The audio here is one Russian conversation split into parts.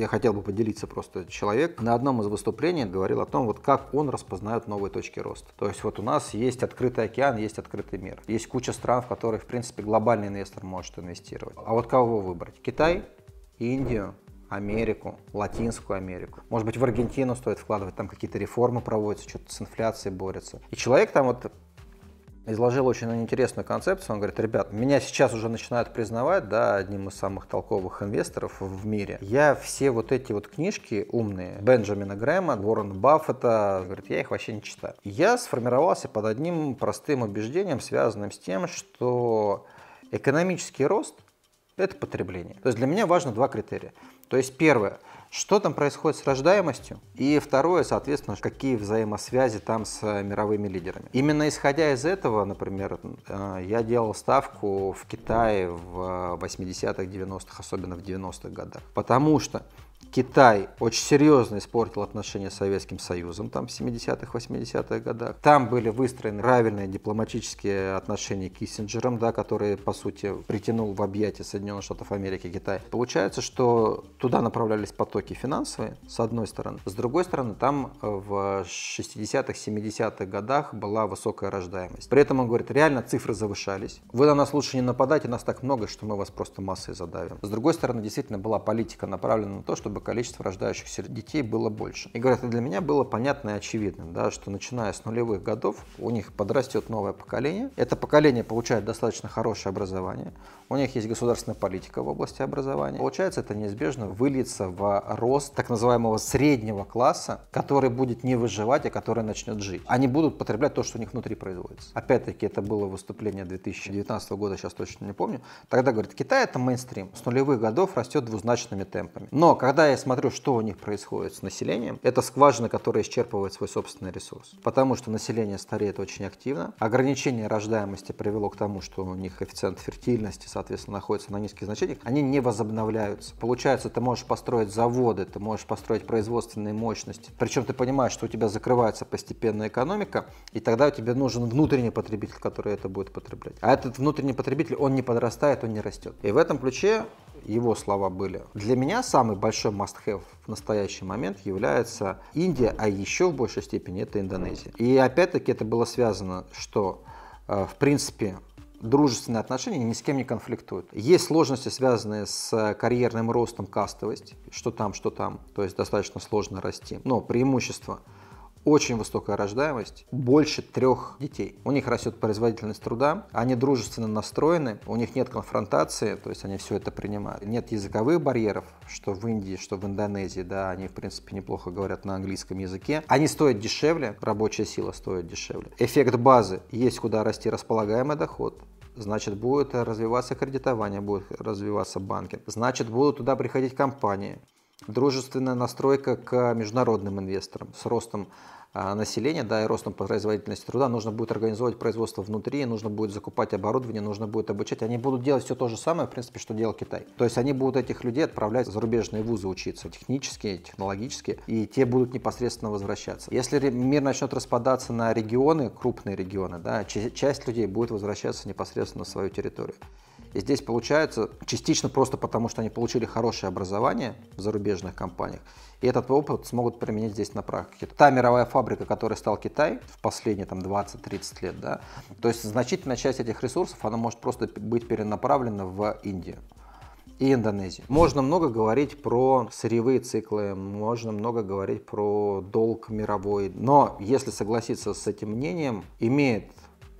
я хотел бы поделиться просто. Человек на одном из выступлений говорил о том, вот как он распознает новые точки роста. То есть вот у нас есть открытый океан, есть открытый мир. Есть куча стран, в которые, в принципе, глобальный инвестор может инвестировать. А вот кого выбрать? Китай, Индию, Америку, Латинскую Америку. Может быть, в Аргентину стоит вкладывать, там какие-то реформы проводятся, что-то с инфляцией борется. И человек там вот изложил очень интересную концепцию. Он говорит, ребят, меня сейчас уже начинают признавать, да, одним из самых толковых инвесторов в мире. Я все вот эти вот книжки умные Бенджамина Грэма, Уоррена Баффета, говорит, я их вообще не читаю. Я сформировался под одним простым убеждением, связанным с тем, что экономический рост – это потребление. То есть для меня важно два критерия. То есть первое – что там происходит с рождаемостью? И второе, соответственно, какие взаимосвязи там с э, мировыми лидерами. Именно исходя из этого, например, э, я делал ставку в Китае в 80-х, э, 90-х, особенно в 90-х годах. Потому что Китай очень серьезно испортил отношения с Советским Союзом там в 70-х, 80-х годах. Там были выстроены правильные дипломатические отношения Киссинджером, да, который, по сути, притянул в объятия Соединенных Штатов Америки Китай. Получается, что туда направлялись потоки финансовые, с одной стороны. С другой стороны, там э, в 60-х, 70-х годах была высокая рождаемость. При этом он говорит, реально цифры завышались. Вы на нас лучше не нападайте, нас так много, что мы вас просто массой задавим. С другой стороны, действительно была политика направлена на то, чтобы чтобы количество рождающихся детей было больше. И говорят, для меня было понятно и очевидно, да, что начиная с нулевых годов у них подрастет новое поколение. Это поколение получает достаточно хорошее образование. У них есть государственная политика в области образования. Получается, это неизбежно выльется в рост так называемого среднего класса, который будет не выживать, а который начнет жить. Они будут потреблять то, что у них внутри производится. Опять-таки, это было выступление 2019 года, сейчас точно не помню. Тогда, говорит, Китай это мейнстрим. С нулевых годов растет двузначными темпами. Но когда я смотрю, что у них происходит с населением, это скважины, которые исчерпывают свой собственный ресурс. Потому что население стареет очень активно. Ограничение рождаемости привело к тому, что у них коэффициент фертильности, соответственно, находится на низких значениях. Они не возобновляются. Получается, ты можешь построить заводы, ты можешь построить производственные мощности. Причем ты понимаешь, что у тебя закрывается постепенно экономика, и тогда тебе нужен внутренний потребитель, который это будет потреблять. А этот внутренний потребитель, он не подрастает, он не растет. И в этом ключе его слова были. Для меня самый большой must-have в настоящий момент является Индия, а еще в большей степени это Индонезия. И опять-таки это было связано, что э, в принципе дружественные отношения ни с кем не конфликтуют. Есть сложности, связанные с э, карьерным ростом, кастовость, что там, что там, то есть достаточно сложно расти, но преимущество – очень высокая рождаемость, больше трех детей. У них растет производительность труда, они дружественно настроены, у них нет конфронтации, то есть они все это принимают. Нет языковых барьеров, что в Индии, что в Индонезии, да, они в принципе неплохо говорят на английском языке. Они стоят дешевле, рабочая сила стоит дешевле. Эффект базы, есть куда расти располагаемый доход, значит будет развиваться кредитование, будет развиваться банки, значит будут туда приходить компании дружественная настройка к международным инвесторам с ростом а, населения, да, и ростом производительности труда, нужно будет организовать производство внутри, нужно будет закупать оборудование, нужно будет обучать. Они будут делать все то же самое, в принципе, что делал Китай. То есть они будут этих людей отправлять в зарубежные вузы учиться, технические, технологические, и те будут непосредственно возвращаться. Если мир начнет распадаться на регионы, крупные регионы, да, часть людей будет возвращаться непосредственно на свою территорию. И здесь получается частично просто потому, что они получили хорошее образование в зарубежных компаниях, и этот опыт смогут применить здесь на практике. Та мировая фабрика, которой стал Китай в последние там, 20-30 лет, да, то есть значительная часть этих ресурсов, она может просто быть перенаправлена в Индию и Индонезии. Можно много говорить про сырьевые циклы, можно много говорить про долг мировой, но если согласиться с этим мнением, имеет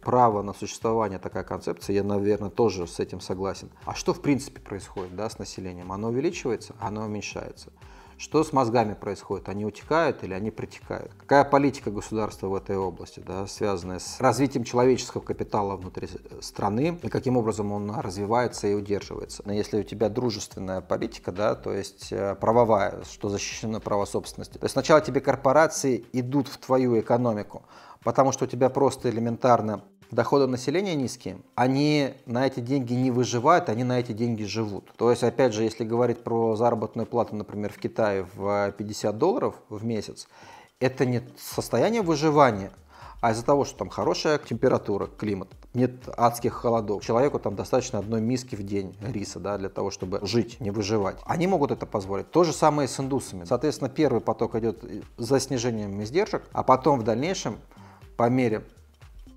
право на существование такая концепция, я, наверное, тоже с этим согласен. А что, в принципе, происходит да, с населением? Оно увеличивается, оно уменьшается. Что с мозгами происходит? Они утекают или они притекают? Какая политика государства в этой области, да, связанная с развитием человеческого капитала внутри страны и каким образом он развивается и удерживается? Но если у тебя дружественная политика, да, то есть э, правовая, что защищено право собственности, то есть сначала тебе корпорации идут в твою экономику, потому что у тебя просто элементарно доходы населения низкие, они на эти деньги не выживают, они на эти деньги живут. То есть, опять же, если говорить про заработную плату, например, в Китае в 50 э, долларов в месяц, это не состояние выживания, а из-за того, что там хорошая температура, климат, нет адских холодов, человеку там достаточно одной миски в день риса, да, для того, чтобы жить, не выживать. Они могут это позволить. То же самое с индусами. Соответственно, первый поток идет за снижением издержек, а потом в дальнейшем по мере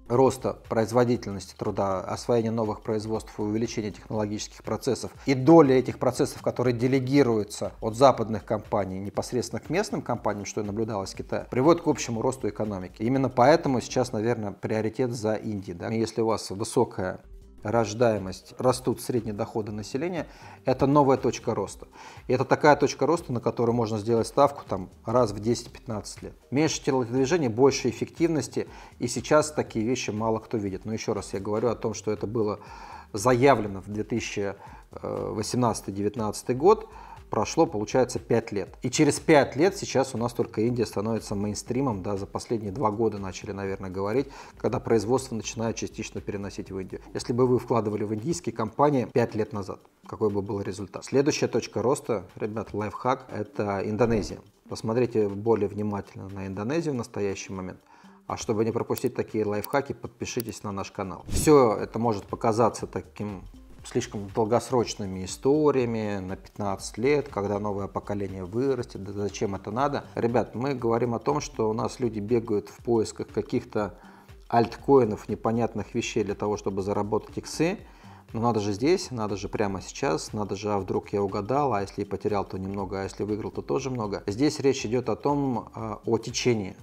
роста производительности труда, освоения новых производств и увеличения технологических процессов. И доля этих процессов, которые делегируются от западных компаний непосредственно к местным компаниям, что и наблюдалось в Китае, приводит к общему росту экономики. Именно поэтому сейчас, наверное, приоритет за Индией. Да? Если у вас высокая рождаемость, растут средние доходы населения, это новая точка роста. И это такая точка роста, на которую можно сделать ставку там, раз в 10-15 лет. Меньше телодвижения, больше эффективности, и сейчас такие вещи мало кто видит. Но еще раз я говорю о том, что это было заявлено в 2018-2019 э, год, прошло, получается, 5 лет. И через 5 лет сейчас у нас только Индия становится мейнстримом, да, за последние 2 года начали, наверное, говорить, когда производство начинает частично переносить в Индию. Если бы вы вкладывали в индийские компании 5 лет назад, какой бы был результат? Следующая точка роста, ребят, лайфхак, это Индонезия. Посмотрите более внимательно на Индонезию в настоящий момент. А чтобы не пропустить такие лайфхаки, подпишитесь на наш канал. Все это может показаться таким слишком долгосрочными историями на 15 лет, когда новое поколение вырастет, да зачем это надо. Ребят, мы говорим о том, что у нас люди бегают в поисках каких-то альткоинов, непонятных вещей для того, чтобы заработать иксы. Но надо же здесь, надо же прямо сейчас, надо же, а вдруг я угадал, а если потерял, то немного, а если выиграл, то тоже много. Здесь речь идет о том, э, о течении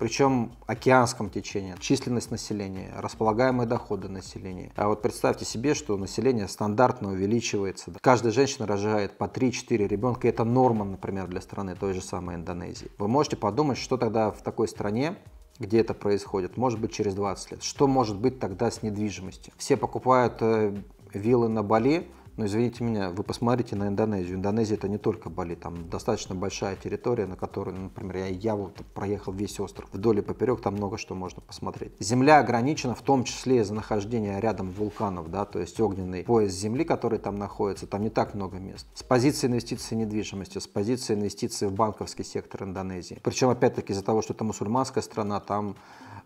причем океанском течении. Численность населения, располагаемые доходы населения. А вот представьте себе, что население стандартно увеличивается. Каждая женщина рожает по 3-4 ребенка, это норма, например, для страны той же самой Индонезии. Вы можете подумать, что тогда в такой стране где это происходит, может быть, через 20 лет. Что может быть тогда с недвижимостью? Все покупают э, виллы на Бали, но ну, извините меня, вы посмотрите на Индонезию. Индонезия это не только Бали, там достаточно большая территория, на которой, например, я, я вот проехал весь остров вдоль и поперек, там много что можно посмотреть. Земля ограничена в том числе из-за нахождения рядом вулканов, да, то есть огненный пояс земли, который там находится, там не так много мест. С позиции инвестиций недвижимости, с позиции инвестиций в банковский сектор Индонезии. Причем, опять-таки, из-за того, что это мусульманская страна, там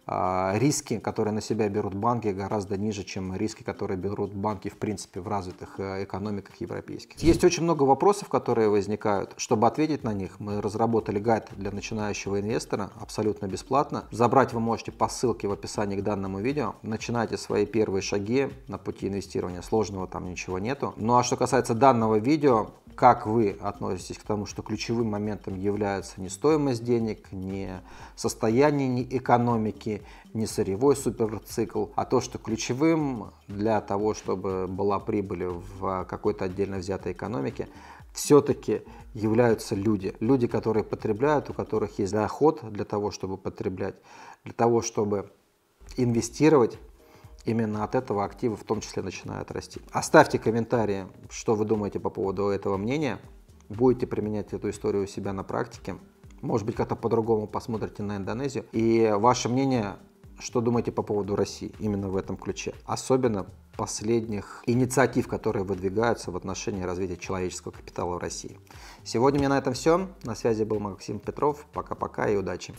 а, риски, которые на себя берут банки, гораздо ниже, чем риски, которые берут банки, в принципе, в развитых э, экономиках европейских. Есть очень много вопросов, которые возникают. Чтобы ответить на них, мы разработали гайд для начинающего инвестора абсолютно бесплатно. Забрать вы можете по ссылке в описании к данному видео. Начинайте свои первые шаги на пути инвестирования. Сложного там ничего нету. Ну а что касается данного видео, как вы относитесь к тому, что ключевым моментом является не стоимость денег, не состояние не экономики, не сырьевой суперцикл, а то, что ключевым для того, чтобы была прибыль в какой-то отдельно взятой экономике, все-таки являются люди. Люди, которые потребляют, у которых есть доход для того, чтобы потреблять, для того, чтобы инвестировать именно от этого активы в том числе начинают расти. Оставьте комментарии, что вы думаете по поводу этого мнения. Будете применять эту историю у себя на практике. Может быть, как-то по-другому посмотрите на Индонезию. И ваше мнение, что думаете по поводу России именно в этом ключе. Особенно последних инициатив, которые выдвигаются в отношении развития человеческого капитала в России. Сегодня у меня на этом все. На связи был Максим Петров. Пока-пока и удачи.